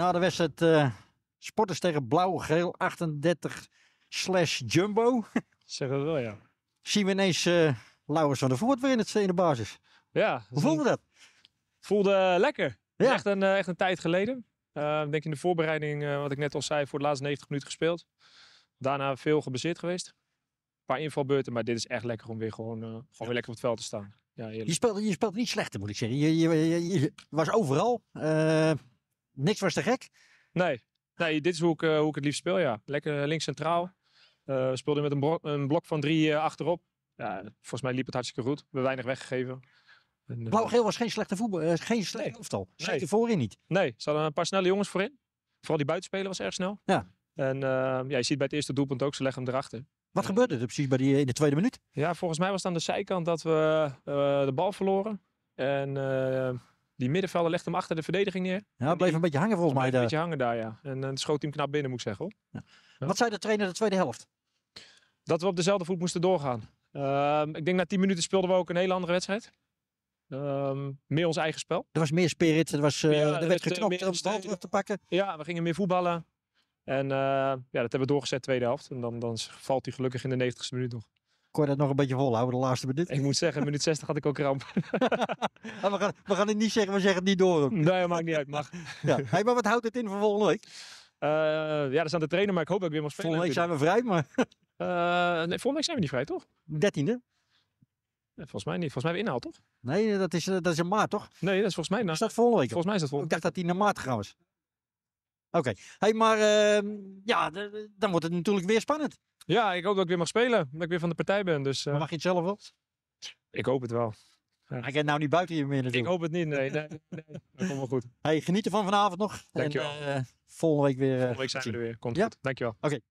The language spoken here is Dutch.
Na de wedstrijd eh, Sporters tegen Blauw-Geel 38 slash Jumbo. Zeggen we wel, ja. Zien we ineens uh, eh, Lauwers van de Voort weer in, het, in de basis. Ja. Hoe voelde we dat? Voelde eh, lekker. Echt, een, echt een tijd geleden. Uh, denk in de voorbereiding, wat ik net al zei, voor de laatste 90 minuten gespeeld. Daarna veel gebaseerd geweest. Een paar invalbeurten, maar dit is echt lekker om weer gewoon, gewoon weer lekker op het veld te staan. Ja, je, speelt, je speelt niet slechter, moet ik zeggen. Je, je, je was overal niks was te gek? Nee, nee dit is hoe ik, eh, hoe ik het liefst speel, ja. Lekker links centraal. Uh, eh, speelde met een, een, blok van drie eh, achterop. Ja, volgens mij liep het hartstikke goed. We hebben weinig weggegeven. En, Blauw-geel was geen slechte voetbal, uh, geen slecht. Of Nee. Zeker voorin niet. Nee, ze hadden een paar snelle jongens voorin. Vooral die buitenspeler was erg snel. Ja. En ja, je ziet bij het eerste doelpunt ook, ze leggen hem erachter. Wat gebeurde er precies bij die, in de tweede minuut? Ja, volgens mij was het aan de zijkant dat we de bal verloren. En die middenvelder legde hem achter de verdediging neer. Ja, hij bleef een beetje hangen volgens mij. Daar. Een beetje hangen daar, ja. En dan eh, schoot hem knap binnen, moet ik zeggen. Ja. Wat zei de trainer de tweede helft? Dat we op dezelfde voet moesten doorgaan. Ehm, ik denk na tien minuten speelden we ook een hele andere wedstrijd. Ehm, meer ons eigen spel. Er was meer spirit, er, was, uh, werd eh, geknopt om de terug te pakken. Ja, we gingen meer voetballen. En ja, dat hebben we doorgezet tweede helft. En dan, dan valt hij gelukkig in de 90 minuut nog kon je dat nog een beetje volhouden, de laatste minuut? Ik moet zeggen, minuut 60 had ik ook ramp. Ah, we, gaan, we gaan het niet zeggen, we zeggen het niet door. Ook. Nee, maakt niet uit, mag. ja. Hey, maar wat houdt het in voor volgende week? Uh, ja, dat is aan de trainer, maar ik hoop dat ik weer mag spelen. Volgende week zijn we vrij, maar... Eh, nee, volgende week zijn we niet vrij, toch? Dertiende? Eh, volgens mij niet. Volgens mij hebben we inhaal, toch? Nee, dat is, dat is in maart, toch? Nee, dat is volgens mij... Nou, is dat volgende week? Volgens mij is dat volgende week. Ik dacht dat die naar maart gegaan was. Oké, hey, maar ehm, ja, dan wordt het natuurlijk weer spannend. Ja, ik hoop dat ik weer mag spelen. Dat ik weer van de partij ben. Dus, eh. mag je het zelf wel? Ik hoop het wel. Ja. Hij gaat nou niet buiten je meer natuurlijk. Ik hoop het niet, nee. nee, nee. Dat komt wel goed. Hey, geniet ervan vanavond nog. Dankjewel. En, uh, volgende week weer. Eh, volgende week zijn we er weer. Komt goed. Dankjewel. Oké.